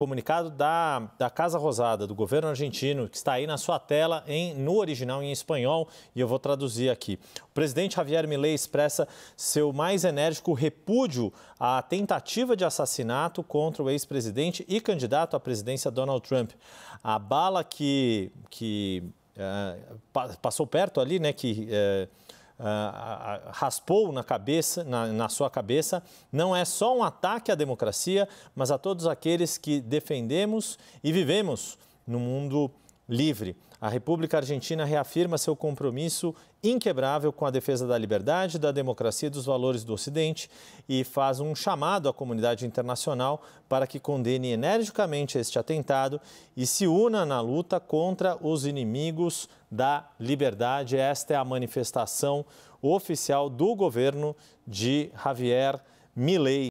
Comunicado da, da Casa Rosada, do governo argentino, que está aí na sua tela em, no original em espanhol, e eu vou traduzir aqui. O presidente Javier Milei expressa seu mais enérgico repúdio à tentativa de assassinato contra o ex-presidente e candidato à presidência Donald Trump. A bala que, que é, passou perto ali, né, que... É, ah, raspou na cabeça, na, na sua cabeça, não é só um ataque à democracia, mas a todos aqueles que defendemos e vivemos no mundo livre. A República Argentina reafirma seu compromisso inquebrável com a defesa da liberdade, da democracia e dos valores do Ocidente e faz um chamado à comunidade internacional para que condene energicamente este atentado e se una na luta contra os inimigos da liberdade. Esta é a manifestação oficial do governo de Javier Milei.